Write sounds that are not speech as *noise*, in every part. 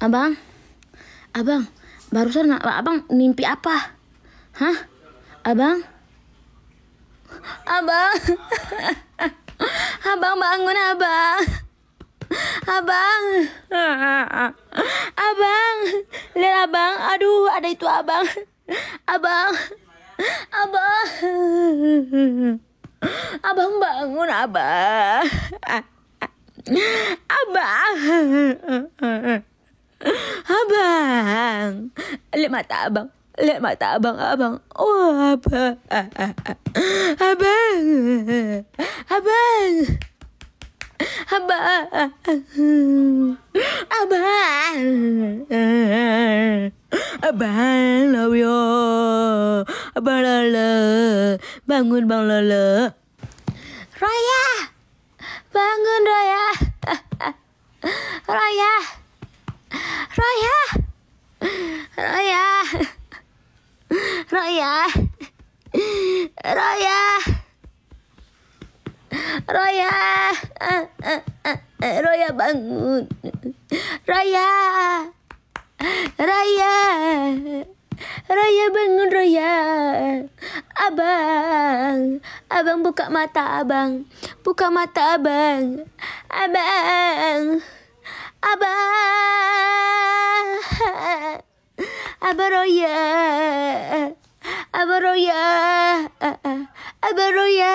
Abang, abang, barusan abang mimpi apa? Hah? Abang? Abang? *laughs* abang bangun abang. Abang. Abang. Lihat abang. Aduh, ada itu abang. Abang. Abang. Abang bangun abang. Abang. Abang, lihat mata abang, lihat mata abang, abang. Oh, abang, abang, abang, abang, abang, abang, love you, abang Abang. bangun bang Abang. Raya, bangun Raya, Raya. Roya Roya Roya Roya Roya Roya bangun Roya raya, raya bangun raya, Abang Abang buka mata abang Buka mata abang Abang Abah Abaroya Abaroya Abaroya Abaroya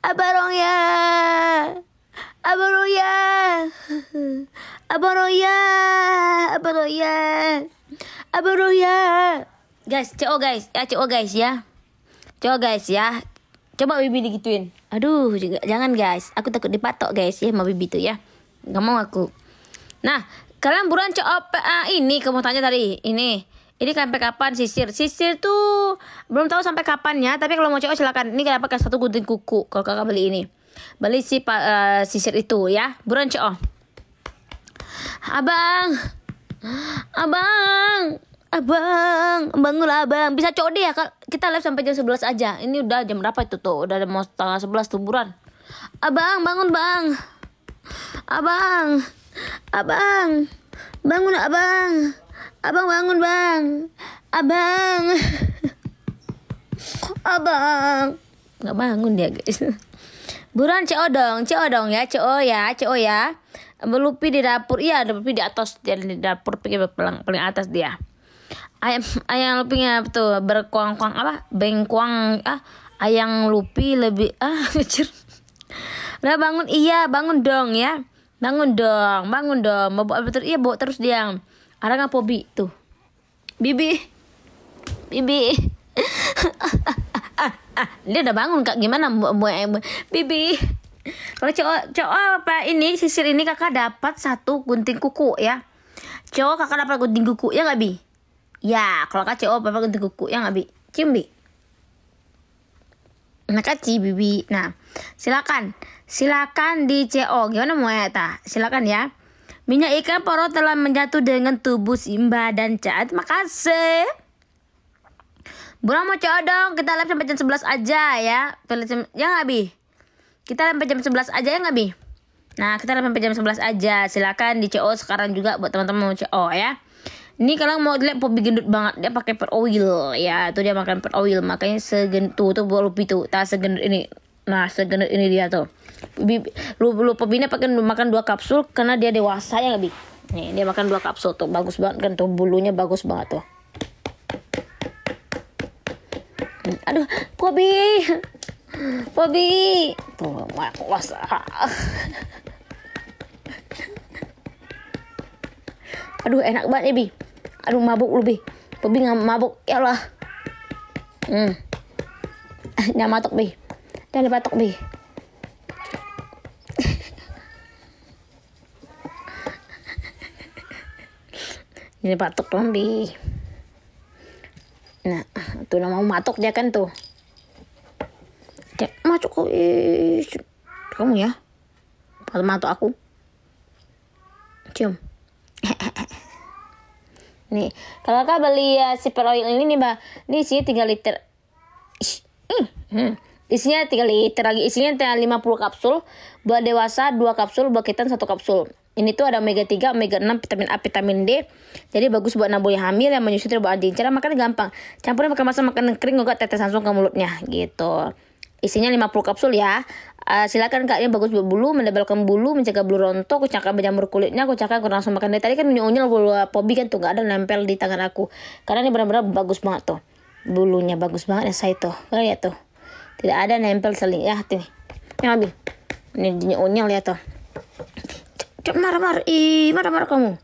Abaroya Abaroya Abaroya Abaroya Guys, CO oh guys, ya CO oh guys ya CO oh guys ya Coba bibi digituin Aduh, jangan guys Aku takut dipatok guys ya sama bibi tuh ya Gak mau aku. Nah, kalian buruan cop uh, oh, ah, ini kamu tanya tadi. Ini ini kan sampai kapan sisir? Sisir tuh belum tahu sampai kapannya, tapi kalau mau cowok silakan. Ini kenapa pakai satu gunting kuku kalau kakak beli ini. Beli si uh, sisir itu ya. Buruan cowok. Abang. Abang. Abang, bangunlah abang. Bisa cody ya, Kak. Kita live sampai jam 11 aja. Ini udah jam berapa itu tuh? Udah mau setengah sebelas tumburan. Abang, bangun, Bang. Abang, abang, bangun abang, abang bangun bang, abang, *laughs* abang. Nggak bangun dia guys. Buruan CO dong, CO dong ya, CO oh ya, CO oh ya. Berlupi di dapur, iya ada di atas, dia di dapur pergi paling, paling atas dia. Ayam, ayam lupinya tuh berkuang-kuang apa? Bengkuang ah, ayam lupi lebih ah kecil. *laughs* udah bangun iya bangun dong ya bangun dong bangun dong mau bawa terus iya bawa terus dia ada nggak pobi tuh bibi bibi *laughs* ah, ah, dia udah bangun kak gimana bibi kalau cowok cowok apa ini sisir ini kakak dapat satu gunting kuku ya cowok kakak dapat gunting kuku ya nggak bi ya kalau kakak cowok apa gunting kuku ya nggak bi cium bi makasih bibi. Nah, silakan. Silakan di CO. Gimana mau ya? Silakan ya. Minyak ikan poro telah menjatuh dengan tubuh Simba dan Cat. Makasih. Buruan mau CO dong. Kita live sampai jam 11 aja ya. Ya nggak, Bi? Kita live sampai jam 11 aja ya nggak, Bi? Nah, kita live sampai jam 11 aja. Silakan di CO sekarang juga buat teman-teman mau CO ya. Ini kadang mau lihat Poppy gendut banget dia pakai per oil ya itu dia makan per oil makanya segentu tuh bolu tuh tak segendut ini nah segendut ini dia tuh lu lu Poppy pakai makan dua kapsul karena dia dewasa ya lebih nih dia makan dua kapsul tuh bagus banget kan tuh bulunya bagus banget tuh aduh Poppy Poppy tuh mas ah. aduh enak banget ya bi aduh mabuk lebih lebih nggak mabuk ya Allah hmm *laughs* nggak matok bi dan patok bi *laughs* ini patok dong bi nah tuh udah mau matok dia kan tuh cek masuk kok kamu ya kalau matok aku cium *laughs* nih kalau kakak beli ya sipper oil ini nih mbak ini isinya tiga liter hmm, hmm. isinya tiga liter lagi isinya lima puluh kapsul buat dewasa dua kapsul buat kita satu kapsul ini tuh ada omega 3, omega 6, vitamin A, vitamin D. Jadi bagus buat yang hamil yang menyusui buat anjing. Cara makan gampang. campurnya pakai masak makanan kering, enggak tetes langsung ke mulutnya gitu. Isinya 50 kapsul ya. Uh, silakan kak ini bagus buat bulu, mendebalkan bulu, mencegah bulu rontok, kucakar berjamur kulitnya, kucakar kurang langsung makan. Dari tadi kan unyil bulu pobi kan tuh gak ada nempel di tangan aku. Karena ini benar-benar bagus banget tuh. Bulunya bagus banget ya saya oh, tuh. Kalian lihat tuh. Tidak ada nempel seling ya tuh. Yang ambil. Ini unyil ya tuh. Cep marah-marah. Ih, marah-marah kamu.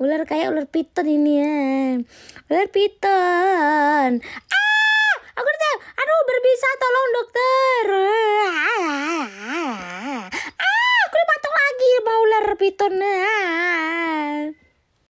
ular kayak ular piton ini ya ular piton ah aku udah aduh berbisa tolong dokter ah, ah! ah! aku dipatok lagi mau ular piton ah